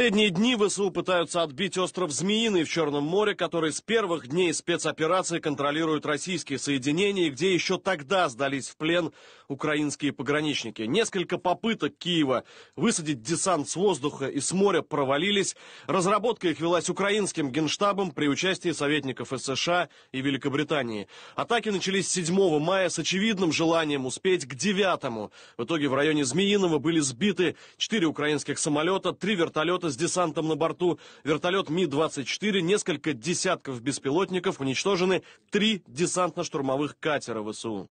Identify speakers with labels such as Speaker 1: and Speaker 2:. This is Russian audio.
Speaker 1: последние дни ВСУ пытаются отбить остров Змеиный в Черном море, который с первых дней спецоперации контролируют российские соединения, где еще тогда сдались в плен украинские пограничники. Несколько попыток Киева высадить десант с воздуха и с моря провалились. Разработка их велась украинским генштабом при участии советников из США и Великобритании. Атаки начались 7 мая с очевидным желанием успеть к 9. му В итоге в районе Змеиного были сбиты 4 украинских самолета, 3 вертолета с десантом на борту, вертолет Ми-24, несколько десятков беспилотников, уничтожены три десантно-штурмовых катера ВСУ.